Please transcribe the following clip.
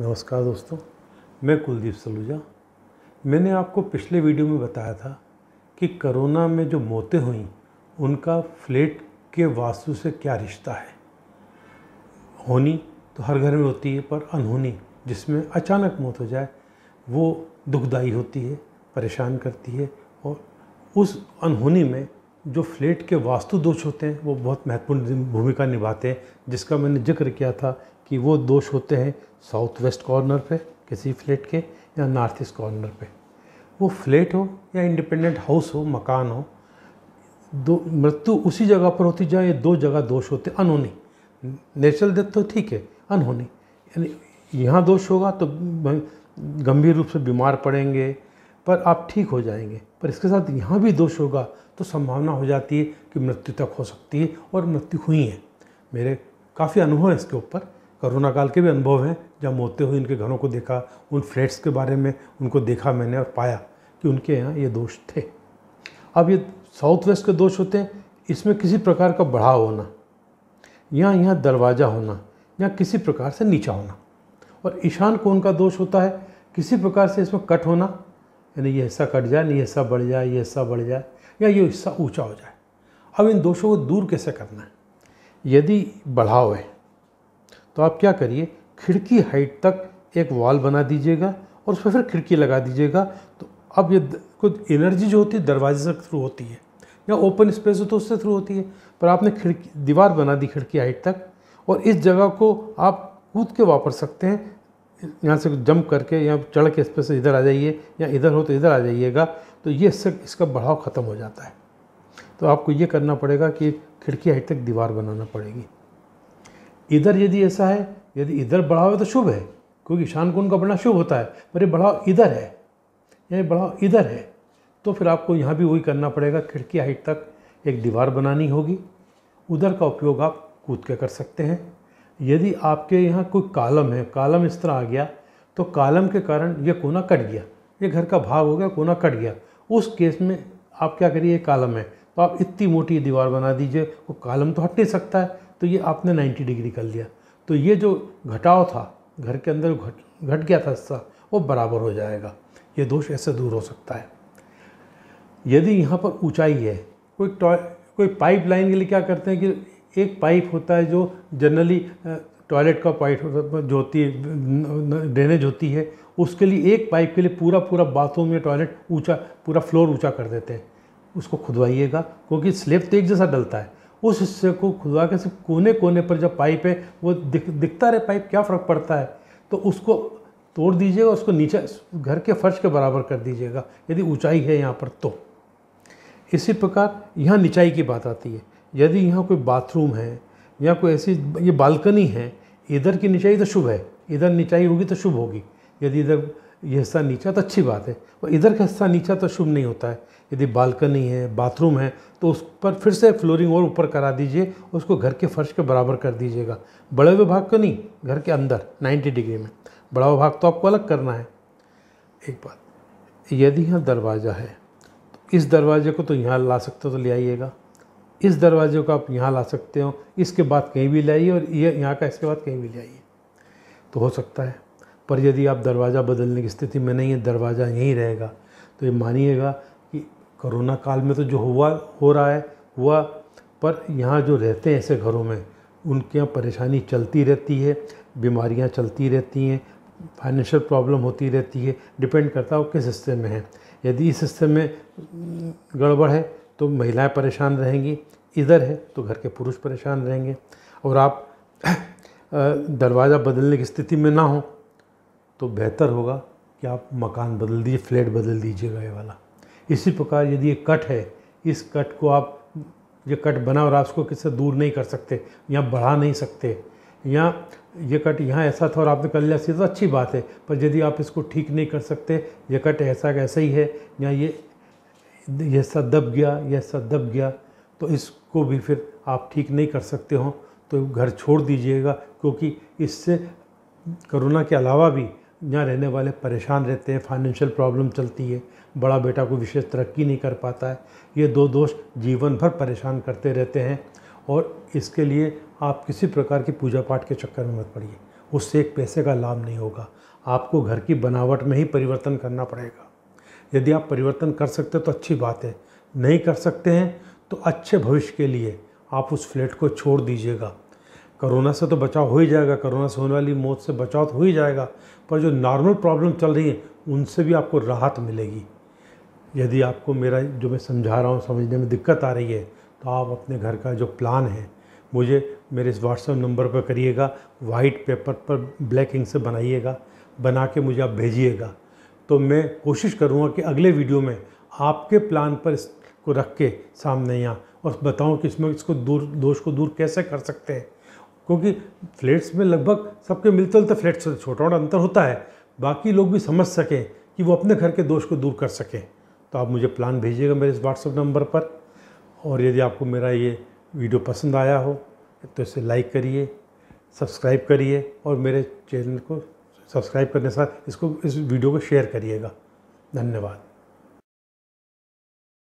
नमस्कार दोस्तों मैं कुलदीप सलूजा मैंने आपको पिछले वीडियो में बताया था कि कोरोना में जो मौतें हुई उनका फ्लेट के वास्तु से क्या रिश्ता है होनी तो हर घर में होती है पर अनहोनी जिसमें अचानक मौत हो जाए वो दुखदाई होती है परेशान करती है और उस अनहोनी में जो फ्लेट के वास्तु दोष होते हैं वो बहुत महत्वपूर्ण भूमिका निभाते हैं जिसका मैंने जिक्र किया था कि वो दोष होते हैं साउथ वेस्ट कॉर्नर पे किसी फ्लैट के या नॉर्थ ईस्ट कॉर्नर पे वो फ्लैट हो या इंडिपेंडेंट हाउस हो मकान हो दो मृत्यु उसी जगह पर होती जहाँ ये दो जगह दोष होते अनहोनी नेचुरल डेथ तो ठीक है अनहोनी यानी यहाँ दोष होगा तो गंभीर रूप से बीमार पड़ेंगे पर आप ठीक हो जाएंगे पर इसके साथ यहाँ भी दोष होगा तो संभावना हो जाती है कि मृत्यु तक हो सकती है और मृत्यु हुई है मेरे काफ़ी अनुभव है इसके ऊपर करोना काल के भी अनुभव हैं जब मोते हुए इनके घरों को देखा उन फ्लैट्स के बारे में उनको देखा मैंने और पाया कि उनके यहाँ ये दोष थे अब ये साउथ वेस्ट के दोष होते हैं इसमें किसी प्रकार का बढ़ाव होना या यहाँ दरवाज़ा होना या किसी प्रकार से नीचा होना और ईशान कोण का दोष होता है किसी प्रकार से इसमें कट होना यानी ये हिस्सा कट जाए नहीं हिस्सा बढ़ जाए ये हिस्सा बढ़ जाए या ये हिस्सा ऊंचा हो जाए अब इन दोषों को दूर कैसे करना है यदि बढ़ाव है तो आप क्या करिए खिड़की हाइट तक एक वॉल बना दीजिएगा और उस पर फिर खिड़की लगा दीजिएगा तो अब ये कुछ एनर्जी जो होती है दरवाजे से थ्रू होती है या ओपन स्पेस हो तो उससे थ्रू होती है पर आपने खिड़की दीवार बना दी खिड़की हाइट तक और इस जगह को आप कूद के वापस सकते हैं यहाँ से जंप करके या चढ़ के स्पेस इधर आ जाइए या इधर हो तो इधर आ जाइएगा तो ये इससे इसका बढ़ाव ख़त्म हो जाता है तो आपको ये करना पड़ेगा कि खिड़की हाइट तक दीवार बनाना पड़ेगी इधर यदि ऐसा है यदि इधर बढ़ाव है तो शुभ है क्योंकि ईशान कुंड का बढ़ना शुभ होता है पर ये बढ़ाव इधर है या बढ़ाव इधर है तो फिर आपको यहाँ भी वही करना पड़ेगा खिड़की हाइट तक एक दीवार बनानी होगी उधर का उपयोग आप कूद के कर सकते हैं यदि आपके यहाँ कोई कालम है कालम इस तरह आ गया तो कालम के कारण यह कोना कट गया ये घर का भाग हो गया कोना कट गया उस केस में आप क्या करिए कालम है तो आप इतनी मोटी दीवार बना दीजिए वो कालम तो हट नहीं सकता है तो ये आपने 90 डिग्री कर लिया तो ये जो घटाव था घर के अंदर घट घट गया था हिस्सा वो बराबर हो जाएगा ये दोष ऐसे दूर हो सकता है यदि यहाँ पर ऊंचाई है कोई टॉय कोई पाइप लाइन के लिए क्या करते हैं कि एक पाइप होता है जो जनरली टॉयलेट का पाइप जो होती है ड्रेनेज होती है उसके लिए एक पाइप के लिए पूरा पूरा बाथरूम या टॉयलेट ऊंचा पूरा फ्लोर ऊंचा कर देते हैं उसको खुदवाइएगा क्योंकि स्लेब तो एक जैसा डलता है उस हिस्से को खुदा के सिर्फ कोने कोने पर जब पाइप है वो दिख दिखता रहे पाइप क्या फ़र्क पड़ता है तो उसको तोड़ दीजिएगा उसको नीचे घर के फर्श के बराबर कर दीजिएगा यदि ऊंचाई है यहाँ पर तो इसी प्रकार यहाँ निचाई की बात आती है यदि यहाँ कोई बाथरूम है या कोई ऐसी ये बालकनी है इधर की निचाई तो शुभ है इधर निचाई होगी तो शुभ होगी यदि इधर यह हिस्सा नीचा तो अच्छी बात है और इधर का हिस्सा नीचा तो शुभ नहीं होता है यदि बालकनी है बाथरूम है तो उस पर फिर से फ्लोरिंग और ऊपर करा दीजिए उसको घर के फर्श के बराबर कर दीजिएगा बड़े विभाग को नहीं घर के अंदर 90 डिग्री में बड़ा विभाग तो आपको अलग करना है एक बात यदि यहाँ दरवाज़ा है तो इस दरवाजे को तो यहाँ ला सकते हो तो ले आइएगा इस दरवाजे को आप यहाँ ला सकते हो इसके बाद कहीं भी ले आइए और ये यहाँ का इसके बाद कहीं भी ले आइए तो हो सकता है पर यदि आप दरवाज़ा बदलने की स्थिति में नहीं है दरवाज़ा यहीं रहेगा तो ये मानिएगा कोरोना काल में तो जो हुआ हो रहा है हुआ पर यहाँ जो रहते हैं ऐसे घरों में उनके यहाँ परेशानी चलती रहती है बीमारियाँ चलती रहती हैं फाइनेंशियल प्रॉब्लम होती रहती है डिपेंड करता है वो किस हिस्से में है यदि इस हिस्से में गड़बड़ है तो महिलाएं परेशान रहेंगी इधर है तो घर के पुरुष परेशान रहेंगे और आप दरवाज़ा बदलने की स्थिति में ना हो तो बेहतर होगा कि आप मकान बदल दीजिए फ्लैट बदल दीजिएगा ये वाला इसी प्रकार यदि ये कट है इस कट को आप ये कट बना और आप उसको किससे दूर नहीं कर सकते या बढ़ा नहीं सकते या ये कट यहाँ ऐसा था और आपने कर लिया तो अच्छी बात है पर यदि आप इसको ठीक नहीं कर सकते ये कट ऐसा ऐसा ही है या ये ऐसा दब गया यह ऐसा दब गया तो इसको भी फिर आप ठीक नहीं कर सकते हो तो घर छोड़ दीजिएगा क्योंकि इससे कोरोना के अलावा भी यहाँ रहने वाले परेशान रहते हैं फाइनेंशियल प्रॉब्लम चलती है बड़ा बेटा को विशेष तरक्की नहीं कर पाता है ये दो दोस्त जीवन भर परेशान करते रहते हैं और इसके लिए आप किसी प्रकार की पूजा पाठ के चक्कर में मत पड़िए उससे एक पैसे का लाभ नहीं होगा आपको घर की बनावट में ही परिवर्तन करना पड़ेगा यदि आप परिवर्तन कर सकते तो अच्छी बात है नहीं कर सकते हैं तो अच्छे भविष्य के लिए आप उस फ्लैट को छोड़ दीजिएगा कोरोना से तो बचाव हो ही जाएगा कोरोना से होने वाली मौत से बचाव तो हो ही जाएगा पर जो नॉर्मल प्रॉब्लम चल रही है उनसे भी आपको राहत मिलेगी यदि आपको मेरा जो मैं समझा रहा हूँ समझने में दिक्कत आ रही है तो आप अपने घर का जो प्लान है मुझे मेरे इस व्हाट्सएप नंबर पर करिएगा वाइट पेपर पर ब्लैक इंक से बनाइएगा बना के मुझे आप भेजिएगा तो मैं कोशिश करूँगा कि अगले वीडियो में आपके प्लान पर इसको रख के सामने यहाँ और बताऊँ कि इसमें इसको दूर दोष को दूर कैसे कर सकते हैं क्योंकि फ्लैट्स में लगभग सबके मिलते जुलते फ्लैट्स से छोटा मोटा अंतर होता है बाकी लोग भी समझ सकें कि वो अपने घर के दोष को दूर कर सकें तो आप मुझे प्लान भेजिएगा मेरे इस व्हाट्सअप नंबर पर और यदि आपको मेरा ये वीडियो पसंद आया हो तो इसे लाइक करिए सब्सक्राइब करिए और मेरे चैनल को सब्सक्राइब करने के साथ इसको इस वीडियो को शेयर करिएगा धन्यवाद